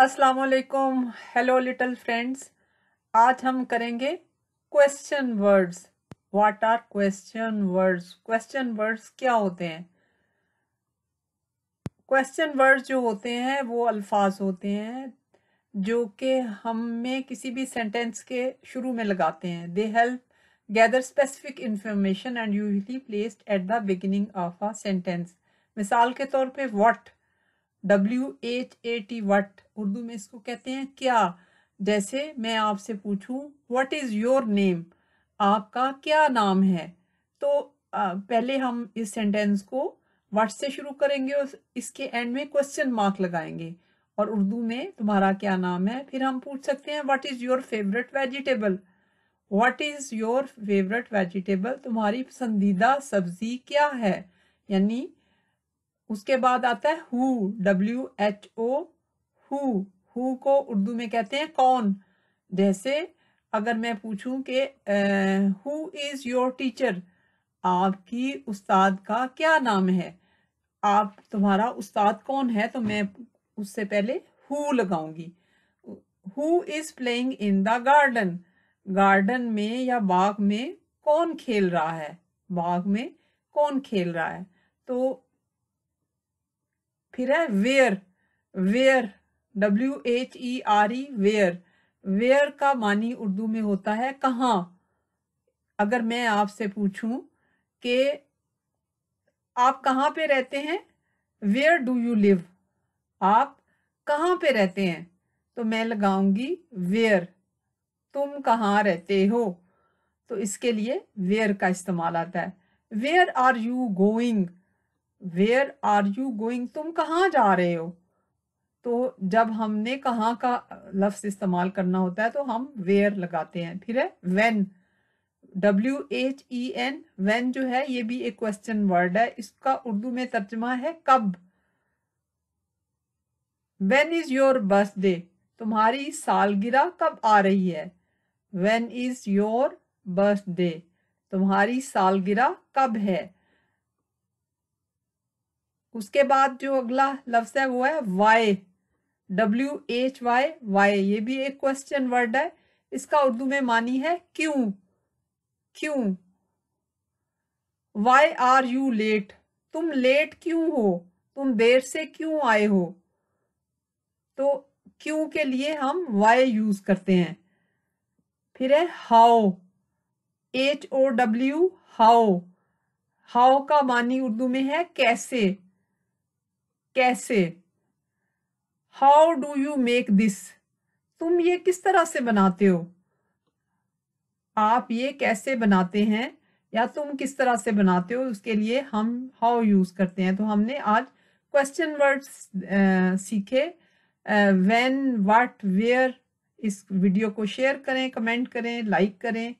अस्सलाम वालेकुम hello little friends आज हम करेंगे question words what are question words question words क्या होते हैं क्वेश्चन वर्ड्स जो होते हैं वो अल्फाज होते हैं जो कि हम में किसी भी सेंटेंस के शुरू में लगाते हैं they help gather specific information and usually placed at the beginning of a sentence मिसाल के तौर पे what W H A T what Urdu में इसको कहते हैं क्या जैसे मैं आपसे पूछूं व्हाट इज़ योर नेम आपका क्या नाम है तो पहले हम इस सेंटेंस को व्हाट से शुरू करेंगे और इसके एंड में क्वेश्चन मार्क लगाएंगे और उर्दू में तुम्हारा क्या नाम है फिर हम पूछ सकते हैं what is your favourite vegetable what is your favourite vegetable तुम्हारी पसंदीदा सब्जी क्या है यानी उसके बाद आता है who W H O who who को उर्दू में कहते हैं कौन जैसे अगर मैं पूछूं कि हु इज़ योर टीचर आपकी उस्ताद का क्या नाम है आप तुम्हारा उस्ताद कौन है तो मैं उससे पहले हु लगाऊंगी who is playing in the garden garden में या बाग में कौन खेल रहा है बाग में कौन खेल रहा है तो फिर है where where W H E R E where where का मानी उर्दू में होता है कहाँ अगर मैं आपसे पूछूं कि आप कहाँ पे रहते हैं वेयर डू यू लिव आप कहाँ पे रहते हैं तो मैं लगाऊंगी वेयर तुम कहाँ रहते हो तो इसके लिए वेयर का इस्तेमाल आता है where are you going where are you going तुम कहाँ जा रहे हो तो जब हमने कहाँ का लफ्ज इस्तेमाल करना होता है तो हम वेयर लगाते हैं फिर है when W H E N when जो है ये भी एक क्वेश्चन वर्ड है इसका उर्दू में तर्जमा है कब वेन इज योर बर्थडे तुम्हारी सालगिरह कब आ रही है वेन इज योर बर्थडे तुम्हारी सालगिरह कब है उसके बाद जो अगला लफ्ज है वो है why W H Y why why भी एक क्वेश्चन वर्ड है इसका उर्दू में मानी है क्यों क्यों वाई आर यू लेट तुम लेट क्यों हो तुम देर से क्यों आए हो तो क्यों के लिए हम वाई यूज करते हैं फिर है how H O W how how का मानी उर्दू में है कैसे कैसे how do you make this तुम ये किस तरह से बनाते हो आप ये कैसे बनाते हैं या तुम किस तरह से बनाते हो उसके लिए हम हाउ यूज करते हैं तो हमने आज क्वेश्चन वर्ड सीखे व्हेन व्हाट वेयर इस वीडियो को शेयर करें कमेंट करें लाइक करें